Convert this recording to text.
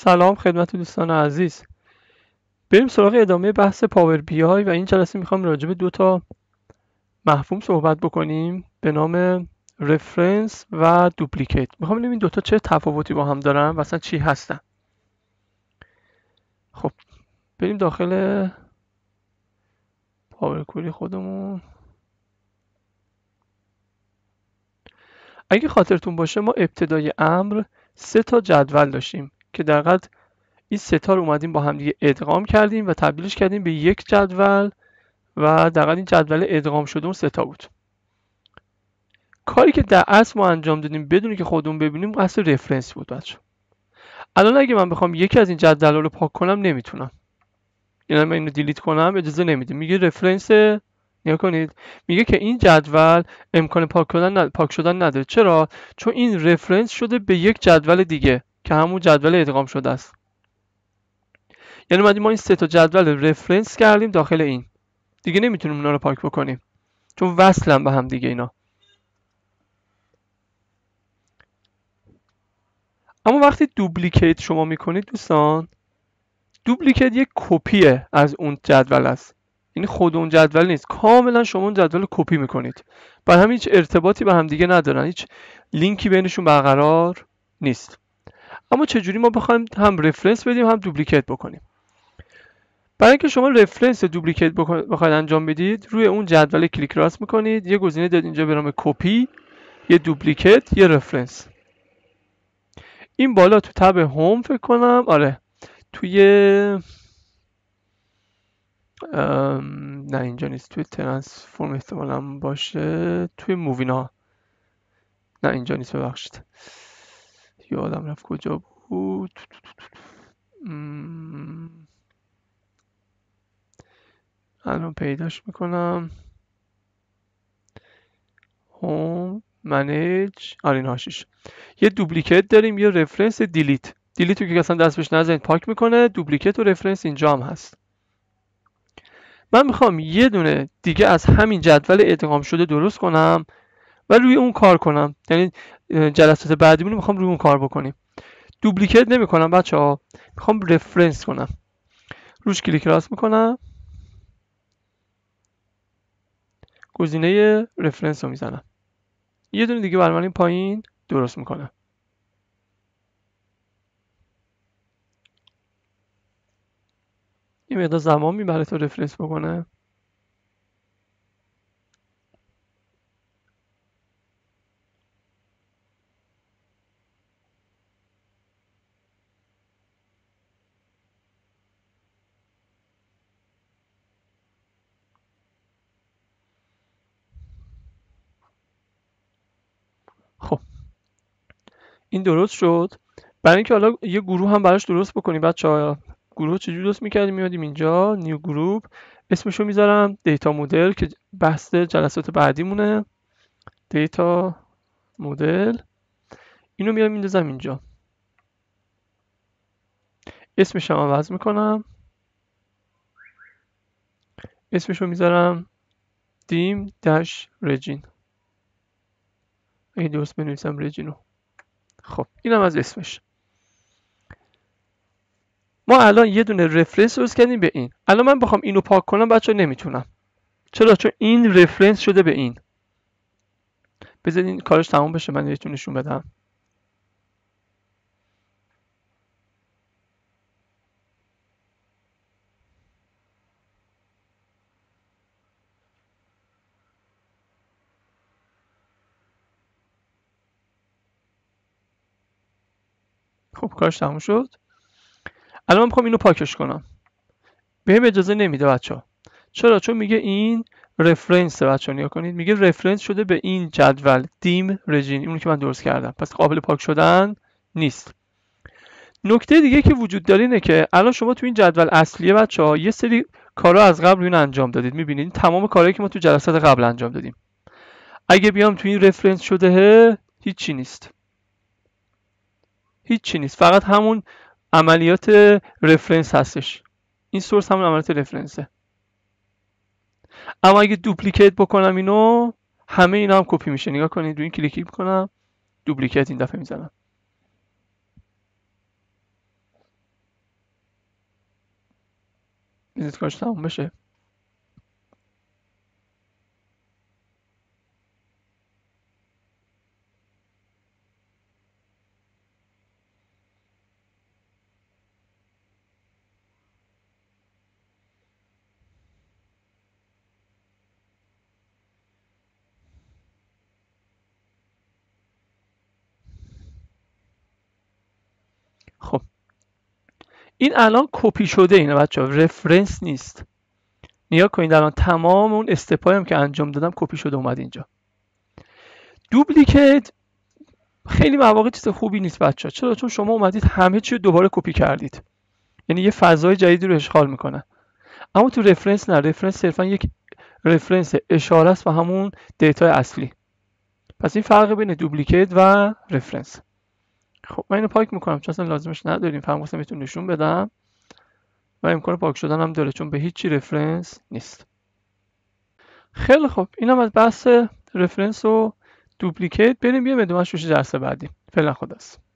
سلام خدمت دوستان عزیز بریم سراغ ادامه بحث پاور بی آی و این جلسه میخوام راجع به دو تا مفهوم صحبت بکنیم به نام رفرنس و دوپلیکیت میخوام ببینیم این دوتا چه تفاوتی با هم دارن و اصلا چی هستن خب بریم داخل پاور کوری خودمون اگه خاطرتون باشه ما ابتدای امر سه تا جدول داشتیم که در این ستا رو اومدیم با همدیگه ادغام کردیم و تبدیلش کردیم به یک جدول و در این جدول ادغام شده اون ستا بود کاری که در اصل ما انجام دادیم بدونی که خودمون ببینیم قصد رفرنس بود بچه الان اگه من بخوام یکی از این جدول رو پاک کنم نمیتونم یعنی من اینو دیلیت کنم اجازه نمیده میگه رفرنس نیا کنید میگه که این جدول امکان پاک, شدن نداره چرا چون این رفرنس شده به یک جدول دیگه که همون جدول ادغام شده است یعنی ما این سه تا جدول رفرنس کردیم داخل این دیگه نمیتونیم اونا رو پاک بکنیم چون وصلن به هم دیگه اینا اما وقتی دوبلیکیت شما میکنید دوستان دوبلیکیت یک کپی از اون جدول است یعنی خود اون جدول نیست کاملا شما اون جدول کپی میکنید بر هم هیچ ارتباطی به هم دیگه ندارن هیچ لینکی بینشون برقرار نیست اما چجوری ما بخوایم هم رفرنس بدیم هم دوپلیکیت بکنیم برای اینکه شما رفرنس دوپلیکیت بخواید انجام بدید روی اون جدول کلیک راست میکنید یه گزینه داد اینجا به نام کپی یه دوپلیکیت یه رفرنس این بالا تو تب هوم فکر کنم آره توی ام... نه اینجا نیست توی ترانسفورم احتمالا باشه توی مووینا نه اینجا نیست ببخشید یادم رفت کجا بود الان پیداش میکنم هوم منیج آرین هاشیش یه دوبلیکت داریم یه رفرنس دیلیت دیلیت رو که اصلا دست بهش نزنید پاک میکنه دوبلیکت و رفرنس اینجا هم هست من میخوام یه دونه دیگه از همین جدول ادغام شده درست کنم و روی اون کار کنم یعنی جلسات رو میخوام روی اون کار بکنیم دوپلیکیت نمیکنم بچه ها میخوام رفرنس کنم روش کلیک راست میکنم گزینه رفرنس رو میزنم یه دونه دیگه بر این پایین درست میکنم یه مقدار زمان میبره تا رفرنس بکنه این درست شد برای اینکه حالا یه گروه هم براش درست بکنیم بچه ها گروه چجوری درست میکردیم میادیم اینجا نیو گروپ اسمشو میذارم دیتا مدل که بحث جلسات بعدیمونه دیتا مدل اینو میام میندازم اینجا اسمش رو عوض میکنم اسمشو میذارم دیم دش رجین اگه درست بنویسم رجین خب اینم از اسمش ما الان یه دونه رفرنس روز کردیم به این الان من بخوام اینو پاک کنم بچه نمیتونم چرا چون این رفرنس شده به این بذارین کارش تموم بشه من یه نشون بدم خب کارش تموم شد الان میخوام اینو پاکش کنم بهم اجازه نمیده بچه ها چرا چون میگه این رفرنس بچه نیا کنید میگه رفرنس شده به این جدول دیم رژین اونو که من درست کردم پس قابل پاک شدن نیست نکته دیگه که وجود داره اینه که الان شما تو این جدول اصلیه بچه ها یه سری کارا از قبل این انجام دادید میبینید تمام کارهایی که ما تو جلسات قبل انجام دادیم اگه بیام تو این رفرنس شده هیچی نیست هیچی نیست فقط همون عملیات رفرنس هستش این سورس همون عملیات رفرنسه اما اگه دوپلیکیت بکنم اینو همه اینا هم کپی میشه نگاه کنید دو این کلیکی میکنم دوپلیکیت این دفعه میزنم بزنید کارش تموم بشه خب این الان کپی شده اینه بچه ها رفرنس نیست نیا کنید الان تمام اون استپایم که انجام دادم کپی شده اومد اینجا دوبلیکت خیلی مواقع چیز خوبی نیست بچه ها چرا چون شما اومدید همه چی رو دوباره کپی کردید یعنی یه فضای جدیدی رو اشغال میکنن اما تو رفرنس نه رفرنس صرفا یک رفرنس اشاره است و همون دیتای اصلی پس این فرق بین دوبلیکت و رفرنس خب من اینو پاک میکنم چون اصلا لازمش نداریم فهم گفتم بهتون نشون بدم و امکان پاک شدن هم داره چون به هیچی رفرنس نیست خیلی خب هم از بحث رفرنس و دوپلیکیت بریم یه مدومش روش جلسه بعدی فعلا خداست